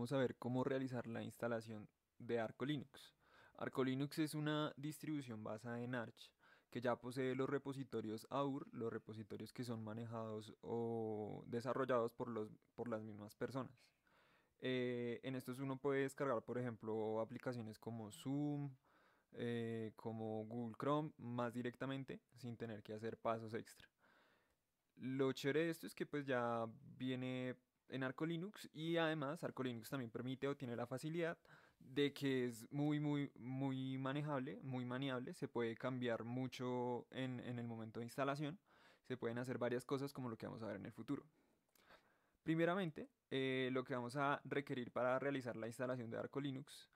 vamos a ver cómo realizar la instalación de Arco Linux. Arco Linux es una distribución basada en Arch que ya posee los repositorios AUR, los repositorios que son manejados o desarrollados por, los, por las mismas personas. Eh, en estos uno puede descargar, por ejemplo, aplicaciones como Zoom, eh, como Google Chrome, más directamente, sin tener que hacer pasos extra. Lo chévere de esto es que pues ya viene en Arco Linux y además Arco Linux también permite o tiene la facilidad de que es muy, muy, muy manejable, muy maniable, se puede cambiar mucho en, en el momento de instalación, se pueden hacer varias cosas como lo que vamos a ver en el futuro. Primeramente, eh, lo que vamos a requerir para realizar la instalación de Arco Linux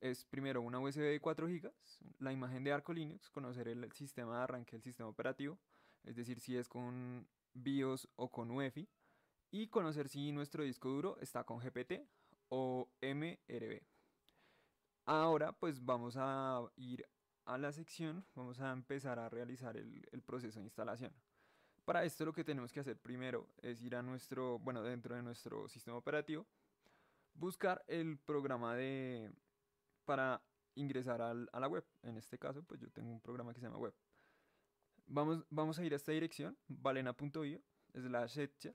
es primero una USB de 4 GB, la imagen de Arco Linux, conocer el sistema de arranque del sistema operativo, es decir, si es con BIOS o con UEFI, y conocer si nuestro disco duro está con GPT o MRB. Ahora pues vamos a ir a la sección, vamos a empezar a realizar el, proceso de instalación. Para esto lo que tenemos que hacer primero es ir a nuestro, bueno, dentro de nuestro sistema operativo, buscar el programa de para ingresar a la web. En este caso, pues yo tengo un programa que se llama web. Vamos, vamos a ir a esta dirección, valena.io slash etcher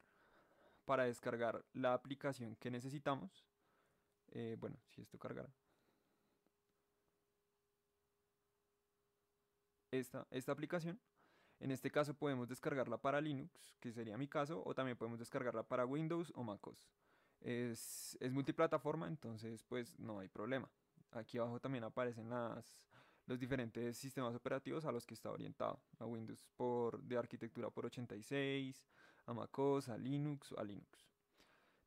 para descargar la aplicación que necesitamos. Eh, bueno, si esto cargara. Esta, esta aplicación. En este caso podemos descargarla para Linux, que sería mi caso, o también podemos descargarla para Windows o MacOS. Es, es multiplataforma, entonces pues no hay problema. Aquí abajo también aparecen las, los diferentes sistemas operativos a los que está orientado. A Windows por, de arquitectura por 86, a MacOS, a Linux, a Linux.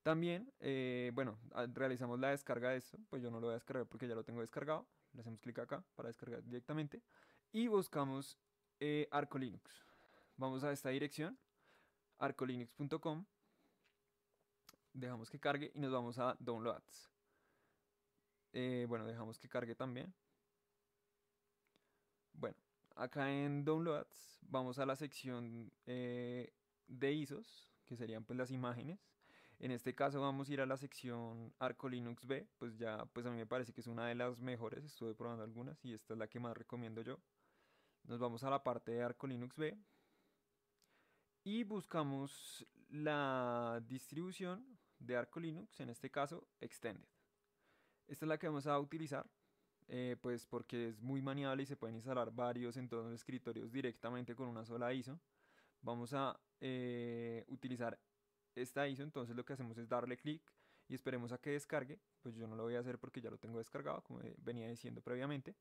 También, eh, bueno, ah, realizamos la descarga de eso. pues yo no lo voy a descargar porque ya lo tengo descargado, le hacemos clic acá para descargar directamente y buscamos eh, Arco Linux. Vamos a esta dirección, arcolinux.com, dejamos que cargue y nos vamos a Downloads. Eh, bueno, dejamos que cargue también. Bueno, acá en Downloads vamos a la sección de ISOs, que serían pues las imágenes. En este caso vamos a ir a la sección Arco Linux B, pues ya pues a mí me parece que es una de las mejores, estuve probando algunas y esta es la que más recomiendo yo. Nos vamos a la parte de Arco Linux B y buscamos la distribución de Arco Linux, en este caso Extended. Esta es la que vamos a utilizar, eh, pues porque es muy maniable y se pueden instalar varios en todos los escritorios directamente con una sola ISO. Vamos a eh, utilizar esta ISO, entonces lo que hacemos es darle clic y esperemos a que descargue. Pues yo no lo voy a hacer porque ya lo tengo descargado, como venía diciendo previamente.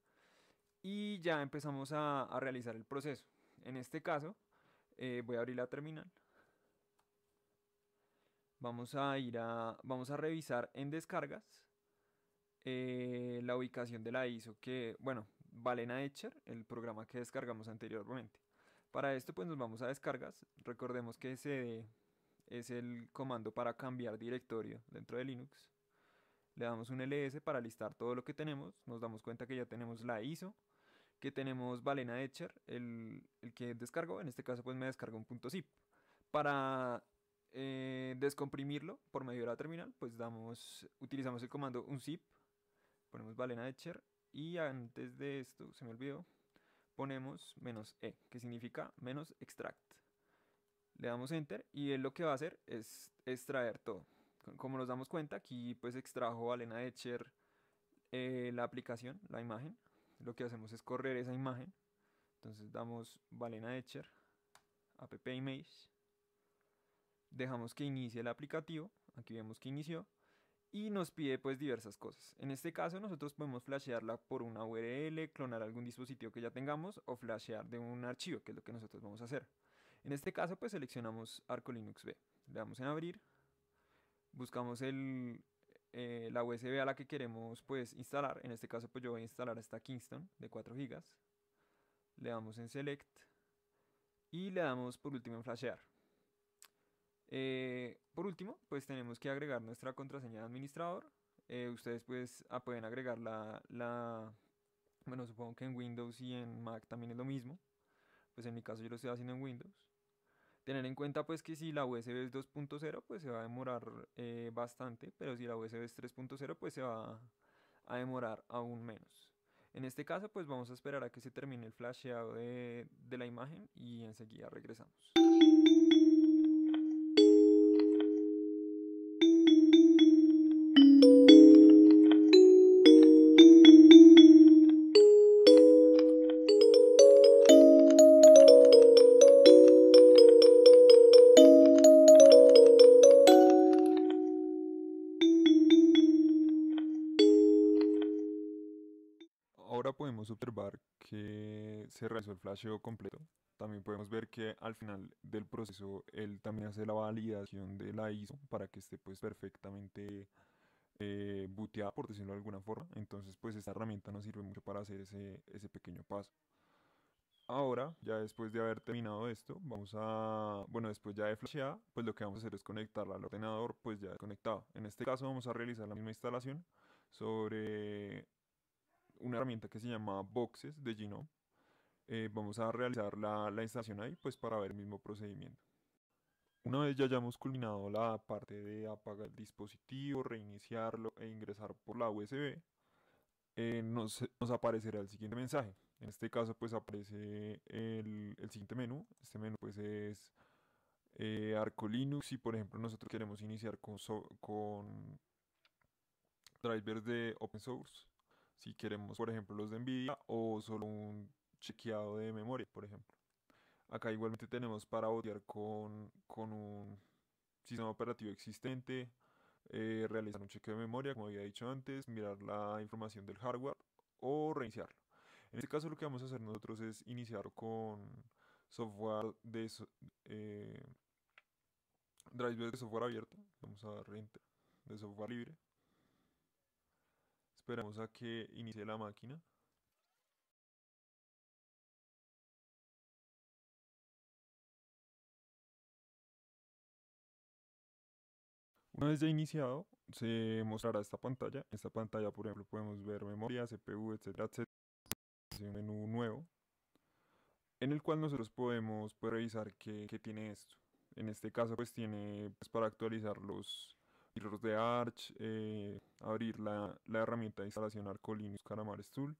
Y ya empezamos a, realizar el proceso. En este caso, eh, voy a abrir la terminal. Vamos a ir a, vamos a revisar en descargas eh, la ubicación de la ISO que, bueno, Valena Etcher, el programa que descargamos anteriormente. Para esto pues nos vamos a descargas. Recordemos que ese es el comando para cambiar directorio dentro de Linux. Le damos un ls para listar todo lo que tenemos. Nos damos cuenta que ya tenemos la ISO, que tenemos Balena Etcher, el, que descargo. En este caso pues me descargó un punto zip. Para eh, descomprimirlo por medio de la terminal, pues damos, utilizamos el comando un zip. ponemos Balena Etcher y antes de esto se me olvidó ponemos menos "-e", que significa menos extract. Le damos enter y él lo que va a hacer es extraer todo. Como nos damos cuenta, aquí pues extrajo a Etcher eh, la aplicación, la imagen. Lo que hacemos es correr esa imagen. Entonces damos Valena Etcher, app image. Dejamos que inicie el aplicativo. Aquí vemos que inició y nos pide pues diversas cosas. En este caso nosotros podemos flashearla por una URL, clonar algún dispositivo que ya tengamos o flashear de un archivo, que es lo que nosotros vamos a hacer. En este caso pues seleccionamos Arco Linux B, le damos en abrir, buscamos eh, la USB a la que queremos pues instalar, en este caso pues yo voy a instalar esta Kingston de 4 GB, le damos en Select y le damos por último en Flashear. Eh, por último, pues tenemos que agregar nuestra contraseña de administrador. Eh, ustedes pues ah, pueden agregar la, bueno, supongo que en Windows y en Mac también es lo mismo. Pues en mi caso yo lo estoy haciendo en Windows. Tener en cuenta pues que si la USB es 2.0 pues se va a demorar eh, bastante, pero si la USB es 3.0 pues se va a demorar aún menos. En este caso pues vamos a esperar a que se termine el flasheado de la imagen y enseguida regresamos. observar que se realizó el flasheo completo. También podemos ver que al final del proceso él también hace la validación de la ISO para que esté pues perfectamente eh, booteada, por decirlo de alguna forma. Entonces pues esta herramienta nos sirve mucho para hacer ese, pequeño paso. Ahora, ya después de haber terminado esto, vamos a, bueno, después ya de flasheada, pues lo que vamos a hacer es conectarla al ordenador, pues ya conectado. En este caso vamos a realizar la misma instalación sobre una herramienta que se llama Boxes de Genome. Eh, vamos a realizar la, la instalación ahí pues para ver el mismo procedimiento. Una vez ya hayamos culminado la parte de apagar el dispositivo, reiniciarlo e ingresar por la USB, eh, nos, nos, aparecerá el siguiente mensaje. En este caso pues aparece el, el siguiente menú. Este menú pues es eh, Arco Linux y por ejemplo nosotros queremos iniciar con, con drivers de open source si queremos, por ejemplo, los de NVIDIA o solo un chequeado de memoria, por ejemplo. Acá igualmente tenemos para botear con, un sistema operativo existente, eh, realizar un chequeo de memoria, como había dicho antes, mirar la información del hardware o reiniciarlo. En este caso lo que vamos a hacer nosotros es iniciar con software de eh, de software abierto. Vamos a dar de software libre esperamos a que inicie la máquina. Una vez ya iniciado, se mostrará esta pantalla. En esta pantalla, por ejemplo, podemos ver memoria, CPU, etcétera, un menú nuevo en el cual nosotros podemos pues, revisar qué, qué, tiene esto. En este caso, pues tiene pues, para actualizar los, libros de Arch, eh, abrir la, herramienta de instalación Arco Linux Tool,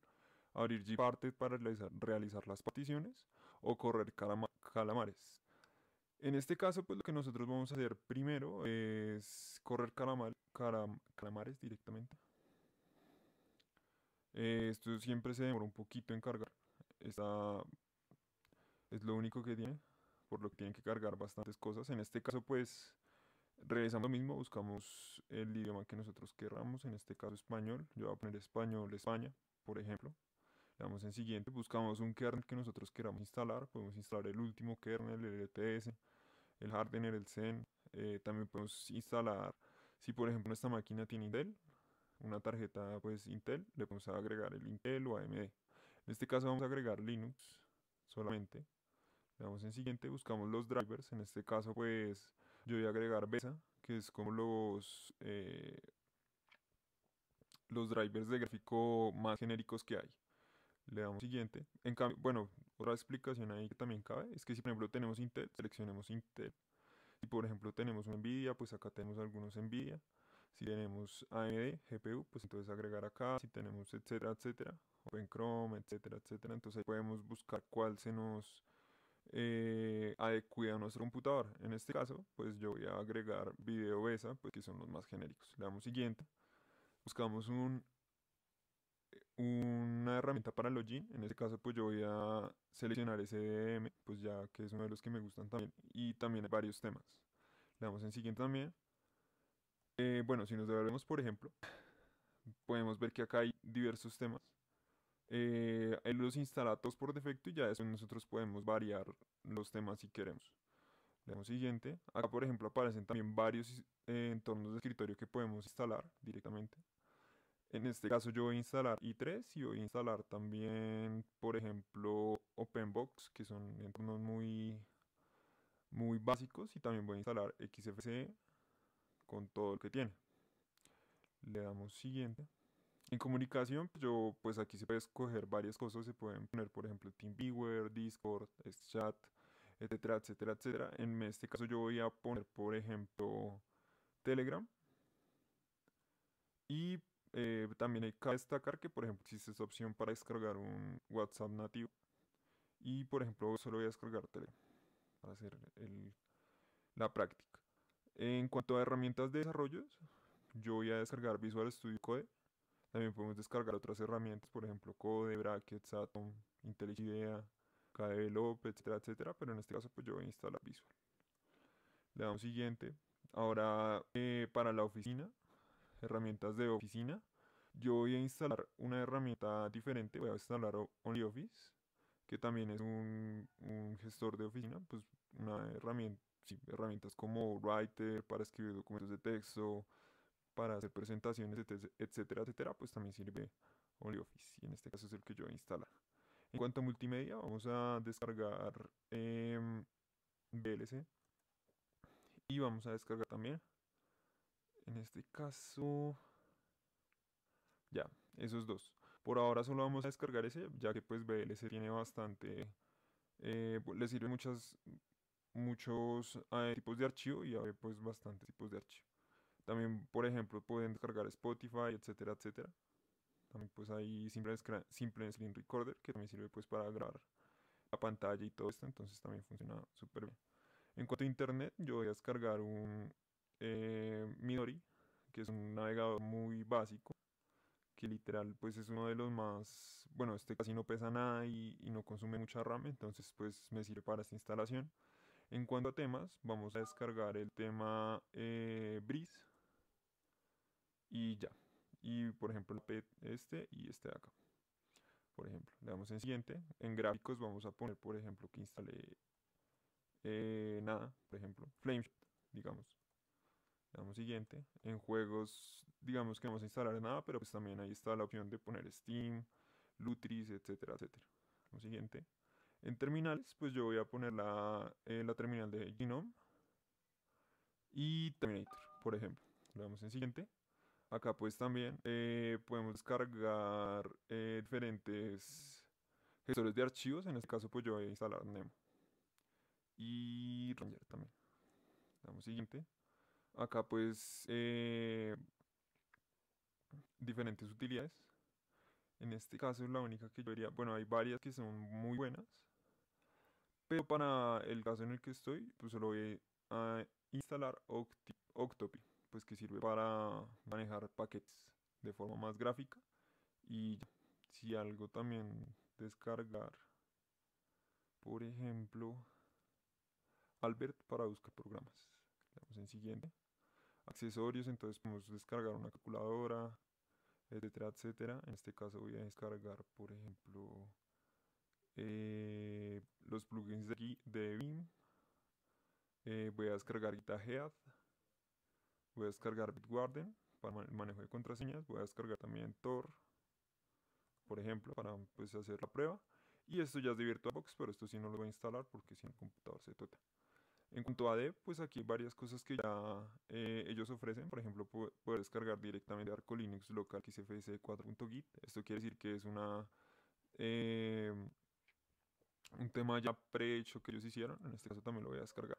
abrir Gparted para realizar, las particiones o correr calamares. En este caso, pues lo que nosotros vamos a hacer primero es correr calamares directamente. Eh, esto siempre se demora un poquito en cargar. Esta es lo único que tiene, por lo que tienen que cargar bastantes cosas. En este caso, pues Realizamos lo mismo, buscamos el idioma que nosotros querramos, en este caso español. Yo voy a poner español España, por ejemplo. Le damos en siguiente, buscamos un kernel que nosotros queramos instalar. Podemos instalar el último kernel, el LTS, el Hardener, el Zen. Eh, también podemos instalar, si por ejemplo esta máquina tiene Intel, una tarjeta pues Intel, le podemos agregar el Intel o AMD. En este caso vamos a agregar Linux solamente. Le damos en siguiente, buscamos los drivers. En este caso pues yo voy a agregar Besa, que es como los, eh, los drivers de gráfico más genéricos que hay. Le damos siguiente. En cambio, bueno, otra explicación ahí que también cabe es que si por ejemplo tenemos Intel, seleccionemos Intel. Si por ejemplo tenemos una Nvidia, pues acá tenemos algunos Nvidia. Si tenemos AMD, GPU, pues entonces agregar acá. Si tenemos etcétera, etcétera. Open Chrome, etcétera, etcétera. Entonces podemos buscar cuál se nos eh, adecuada a nuestro computador. En este caso, pues yo voy a agregar video esa pues, que son los más genéricos. Le damos siguiente. Buscamos un, eh, una herramienta para login. En este caso, pues yo voy a seleccionar SDM, pues ya que es uno de los que me gustan también. Y también hay varios temas. Le damos en siguiente también. Eh, bueno, si nos devolvemos, por ejemplo, podemos ver que acá hay diversos temas eh, los instalados por defecto y ya eso nosotros podemos variar los temas si queremos. Le damos siguiente. Acá, por ejemplo, aparecen también varios eh, entornos de escritorio que podemos instalar directamente. En este caso yo voy a instalar i3 y voy a instalar también, por ejemplo, OpenBox, que son entornos muy, muy básicos. Y también voy a instalar XFCE con todo lo que tiene. Le damos siguiente. En comunicación, pues, yo pues aquí se puede escoger varias cosas, se pueden poner por ejemplo TeamViewer, Discord, chat, etcétera, etcétera, etcétera. En este caso yo voy a poner por ejemplo Telegram. Y eh, también hay que destacar que por ejemplo existe esta opción para descargar un WhatsApp nativo. Y por ejemplo solo voy a descargar Telegram para hacer la práctica. En cuanto a herramientas de desarrollo, yo voy a descargar Visual Studio Code también podemos descargar otras herramientas, por ejemplo, Code, Brackets, Atom, IntelliJ KDevelop, etcétera, etcétera. Pero en este caso, pues yo voy a instalar Visual. Le damos siguiente. Ahora, eh, para la oficina, herramientas de oficina, yo voy a instalar una herramienta diferente. Voy a instalar OnlyOffice, que también es un, un gestor de oficina, pues una herramienta, herramientas como Writer para escribir documentos de texto, para hacer presentaciones, etcétera, etcétera, pues también sirve OnlyOffice y en este caso es el que yo instala. instalado. En cuanto a multimedia, vamos a descargar eh, em, VLC y vamos a descargar también, en este caso, ya, esos dos. Por ahora solo vamos a descargar ese, ya que pues VLC tiene bastante, eh, pues, le sirve muchas, muchos eh, tipos de archivo y pues bastantes tipos de archivo. También, por ejemplo, pueden descargar Spotify, etcétera, etcétera. También pues hay Simple, Simple Screen Recorder, que también sirve pues para grabar la pantalla y todo esto, entonces también funciona súper bien. En cuanto a internet, yo voy a descargar un eh, Midori, que es un navegador muy básico, que literal pues es uno de los más, bueno, este casi no pesa nada y, no consume mucha RAM, entonces pues me sirve para esta instalación. En cuanto a temas, vamos a descargar el tema eh, y ya. Y por ejemplo, este y este de acá. Por ejemplo, le damos en siguiente. En gráficos vamos a poner, por ejemplo, que instale eh, nada, por ejemplo, Flameshot, digamos. Le damos siguiente. En juegos, digamos que vamos a instalar nada, pero pues también ahí está la opción de poner Steam, Lutris, etcétera, etcétera. siguiente. En terminales, pues yo voy a poner la, eh, la terminal de Genome y Terminator, por ejemplo. Le damos en siguiente. Acá pues también eh, podemos descargar eh, diferentes gestores de archivos. En este caso pues yo voy a instalar Nemo. Y Ranger también. Damos siguiente. Acá pues eh, diferentes utilidades. En este caso es la única que yo diría, bueno hay varias que son muy buenas. Pero para el caso en el que estoy, pues solo voy a instalar Octopy Octopi pues que sirve para manejar paquetes de forma más gráfica y si algo también descargar por ejemplo Albert para buscar programas en siguiente accesorios entonces podemos descargar una calculadora etcétera etcétera en este caso voy a descargar por ejemplo eh, los plugins de, de Vim. Eh, voy a descargar GitHub Voy a descargar Bitwarden para el manejo de contraseñas. Voy a descargar también Tor, por ejemplo, para pues, hacer la prueba. Y esto ya es de VirtualBox, pero esto sí no lo voy a instalar porque si el computador se tota. En cuanto a AD, pues aquí hay varias cosas que ya eh, ellos ofrecen. Por ejemplo, poder descargar directamente Arco Linux local xfc 4.git. Esto quiere decir que es una eh, un tema ya prehecho que ellos hicieron. En este caso también lo voy a descargar.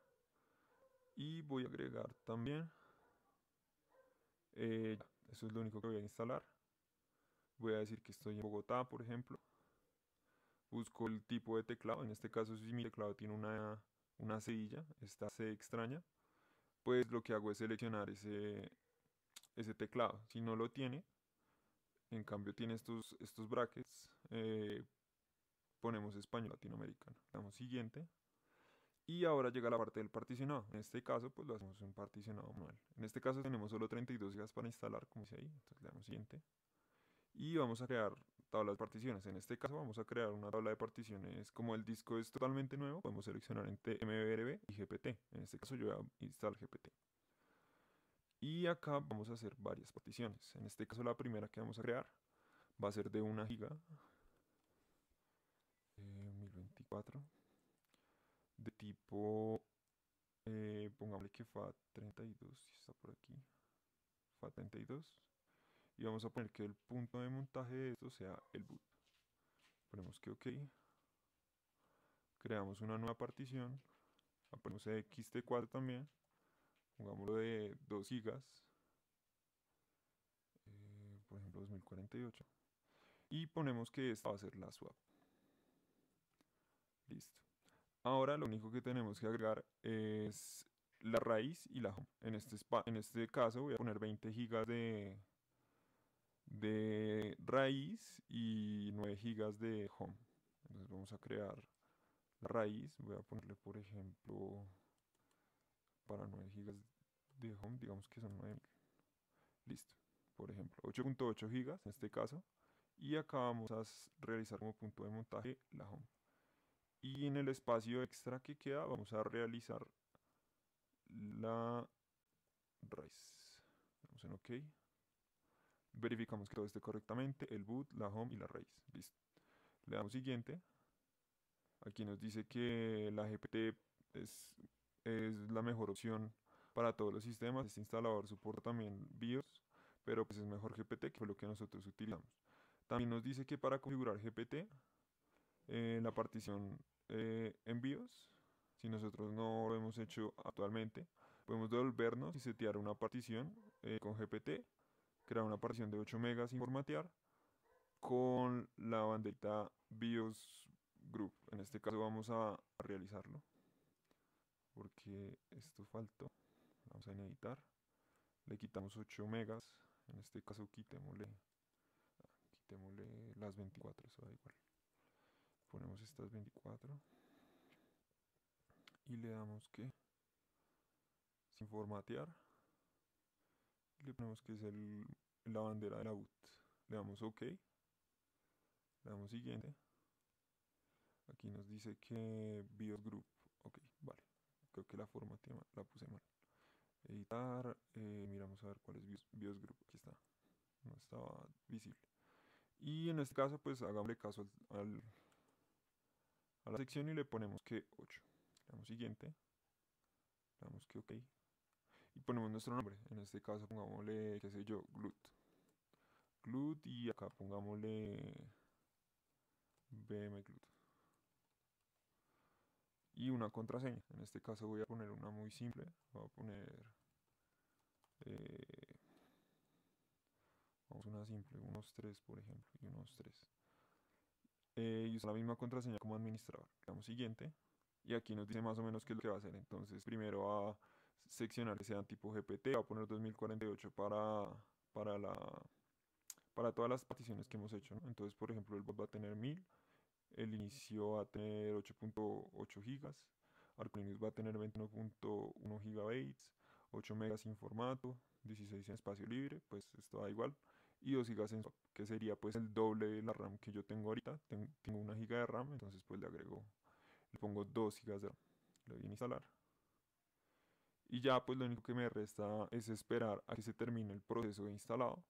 Y voy a agregar también eh, eso es lo único que voy a instalar. Voy a decir que estoy en Bogotá, por ejemplo. Busco el tipo de teclado. En este caso, si mi teclado tiene una, una esta C extraña, pues lo que hago es seleccionar ese, ese teclado. Si no lo tiene, en cambio tiene estos, estos brackets, eh, ponemos español latinoamericano. Damos siguiente. Y ahora llega la parte del particionado. En este caso, pues lo hacemos un particionado manual. En este caso tenemos solo 32 GB para instalar, como dice ahí. Entonces le damos siguiente. Y vamos a crear tablas de particiones. En este caso vamos a crear una tabla de particiones. Como el disco es totalmente nuevo, podemos seleccionar entre MBRB y GPT. En este caso yo voy a instalar GPT. Y acá vamos a hacer varias particiones. En este caso la primera que vamos a crear va a ser de 1 giga. 1024 de tipo, eh, pongámosle que fa 32 si está por aquí, fa 32 y vamos a poner que el punto de montaje de esto sea el boot. Ponemos que OK, creamos una nueva partición, ponemos XT4 también, pongámoslo de 2 gigas eh, por ejemplo 2048, y ponemos que esta va a ser la swap. Listo. Ahora lo único que tenemos que agregar es la raíz y la home. En este, en este caso voy a poner 20 gigas de, de raíz y 9 gigas de home. Entonces vamos a crear la raíz. Voy a ponerle, por ejemplo, para 9 gigas de home, digamos que son 9. Listo. Por ejemplo, 8.8 gigas en este caso. Y acá vamos a realizar como punto de montaje la home. Y en el espacio extra que queda vamos a realizar la raíz. Vamos en OK. Verificamos que todo esté correctamente, el boot, la home y la raíz. Listo. Le damos siguiente. Aquí nos dice que la GPT es, la mejor opción para todos los sistemas. Este instalador soporta también BIOS, pero pues es mejor GPT que fue lo que nosotros utilizamos. También nos dice que para configurar GPT eh, la partición eh, en BIOS Si nosotros no lo hemos hecho actualmente, podemos devolvernos y setear una partición eh, con GPT, crear una partición de 8 megas sin formatear con la bandita BIOS Group. En este caso vamos a realizarlo porque esto faltó. Vamos a editar. Le quitamos 8 megas. En este caso quitémosle, ah, las 24, eso igual ponemos estas 24 y le damos que sin formatear le ponemos que es la bandera de la boot le damos ok le damos siguiente aquí nos dice que BIOS group ok vale creo que la forma la puse mal editar eh, miramos a ver cuál es BIOS, group aquí está no estaba visible y en este caso pues hagámosle caso al a la sección y le ponemos que 8. Le damos siguiente. Le damos que ok. Y ponemos nuestro nombre. En este caso pongámosle, qué sé yo, glut. Glut y acá pongámosle BMGLUT Y una contraseña. En este caso voy a poner una muy simple. Voy a poner... Eh, vamos una simple, unos 3 por ejemplo, y unos 3. Eh, y usa la misma contraseña como administrador. Le damos siguiente y aquí nos dice más o menos qué es lo que va a hacer. Entonces primero va a seccionar que sea tipo GPT, va a poner 2048 para, para, la, para todas las particiones que hemos hecho. Entonces por ejemplo el bot va a tener 1000, el inicio va a tener 8.8 gigas, Arcolinux va a tener 21.1 gigabytes, 8 megas sin formato, 16 en espacio libre, pues esto da igual y 2 GB en que sería pues el doble de la RAM que yo tengo ahorita. Tengo, una giga de RAM, entonces pues le agrego, le pongo 2 GB de RAM. Le doy a instalar. Y ya pues lo único que me resta es esperar a que se termine el proceso de instalado,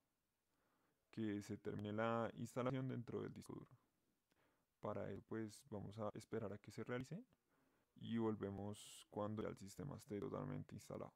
que se termine la instalación dentro del disco duro. Para eso pues vamos a esperar a que se realice y volvemos cuando ya el sistema esté totalmente instalado.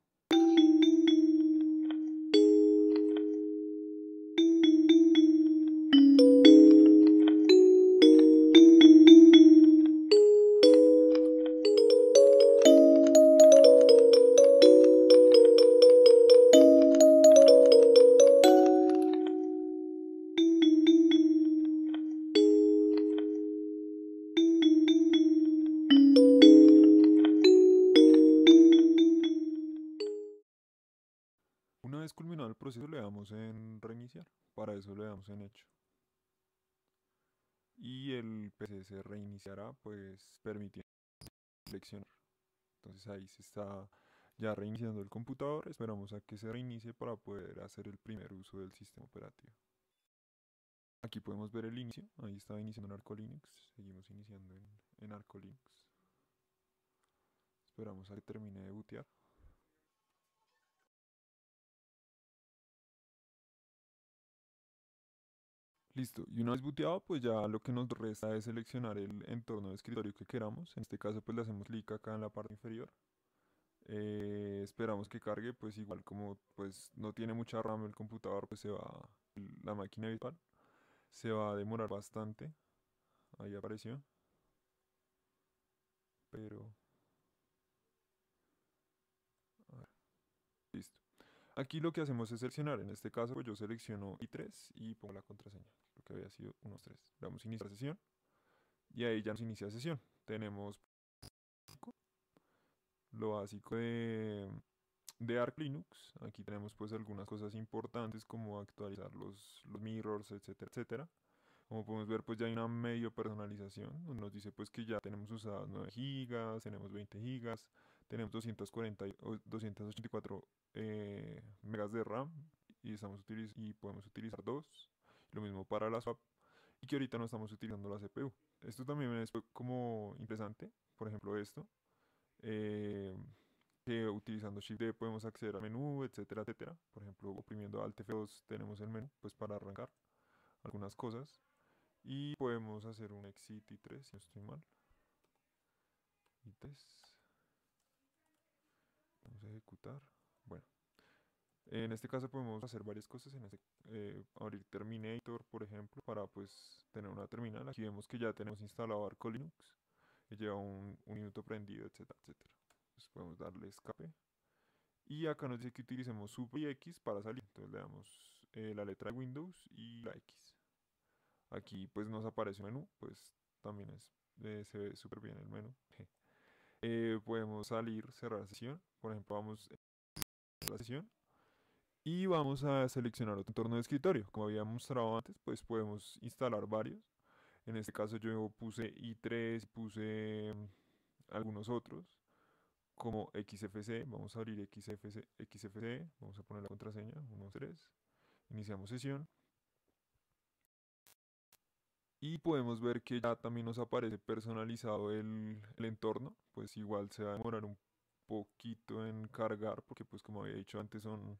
se han hecho. Y el PC se reiniciará, pues permitiendo seleccionar. Entonces ahí se está ya reiniciando el computador. Esperamos a que se reinicie para poder hacer el primer uso del sistema operativo. Aquí podemos ver el inicio. Ahí estaba iniciando en Arco Linux. Seguimos iniciando en, en Arco Linux. Esperamos a que termine de bootear. Listo, y una vez booteado, pues ya lo que nos resta es seleccionar el entorno de escritorio que queramos. En este caso, pues le hacemos clic acá en la parte inferior. Eh, esperamos que cargue, pues igual como pues no tiene mucha RAM el computador, pues se va la máquina virtual. Se va a demorar bastante. Ahí apareció. Pero Aquí lo que hacemos es seleccionar, en este caso pues, yo selecciono i3 y pongo la contraseña, lo que había sido unos Le damos iniciar sesión y ahí ya nos inicia sesión. Tenemos lo básico de, de Arc Linux. Aquí tenemos pues algunas cosas importantes como actualizar los, los mirrors, etcétera, etcétera. Como podemos ver, pues ya hay una medio personalización, donde nos dice pues que ya tenemos usadas 9 gigas, tenemos 20 gigas, tenemos 284 eh, megas de RAM y, podemos utilizar dos. Lo mismo para la swap y que ahorita no estamos utilizando la CPU. Esto también es como interesante, por ejemplo esto, eh, que utilizando Shift D podemos acceder al menú, etcétera, etcétera. Por ejemplo, oprimiendo Alt F2 tenemos el menú pues para arrancar algunas cosas y podemos hacer un exit y 3 si no estoy mal. Y bueno, en este caso podemos hacer varias cosas, en este, eh, abrir Terminator por ejemplo, para pues tener una terminal. Aquí vemos que ya tenemos instalado Arco Linux, lleva un, un minuto prendido, etcétera, etcétera. Entonces podemos darle escape. Y acá nos dice que utilicemos sub y X para salir. Entonces le damos eh, la letra de Windows y la X. Aquí pues nos aparece un menú, pues también es, eh, se ve súper bien el menú. Eh, podemos salir, cerrar la sesión. Por ejemplo, vamos a la sesión y vamos a seleccionar otro entorno de escritorio. Como había mostrado antes, pues podemos instalar varios. En este caso yo puse i3, puse mm, algunos otros como XFC, vamos a abrir XFC, XFC, vamos a poner la contraseña, 1, 3, iniciamos sesión. Y podemos ver que ya también nos aparece personalizado el, entorno, pues igual se va a demorar un poquito en cargar, porque pues como había dicho antes son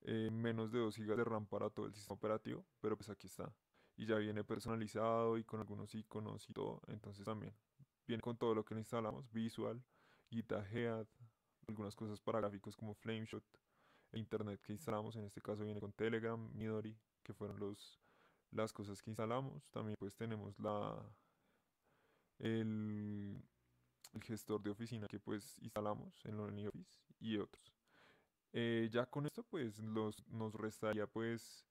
eh, menos de 2 GB de RAM para todo el sistema operativo, pero pues aquí está. Y ya viene personalizado y con algunos iconos y todo, entonces también viene con todo lo que le instalamos, Visual, Head. algunas cosas para gráficos como Flameshot, el Internet que instalamos, en este caso viene con Telegram, Midori, que fueron los las cosas que instalamos. También pues tenemos la el, gestor de oficina que pues instalamos en Office y otros. Eh, ya con esto pues los, nos restaría pues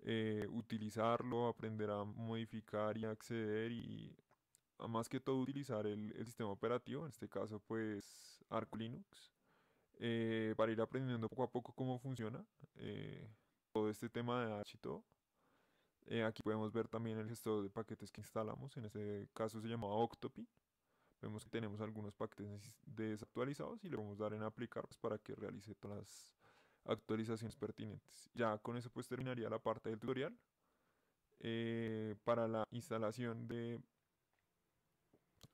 eh, utilizarlo, aprender a modificar y acceder y más que todo utilizar el, el sistema operativo, en este caso pues Arch Linux, eh, para ir aprendiendo poco a poco cómo funciona todo este tema de Arch y todo. Eh, aquí podemos ver también el gestor de paquetes que instalamos, en ese caso se llamaba Octopi. Vemos que tenemos algunos paquetes desactualizados y le vamos a dar en aplicar pues, para que realice todas las actualizaciones pertinentes. Ya con eso pues terminaría la parte del tutorial. Eh, para la instalación de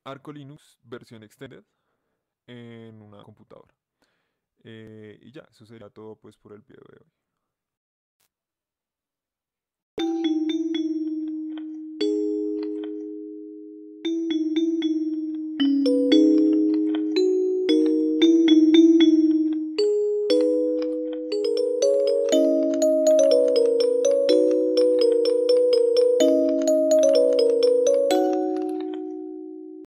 Arco Linux versión extended en una computadora. Eh, y ya, eso sería todo pues por el video de hoy.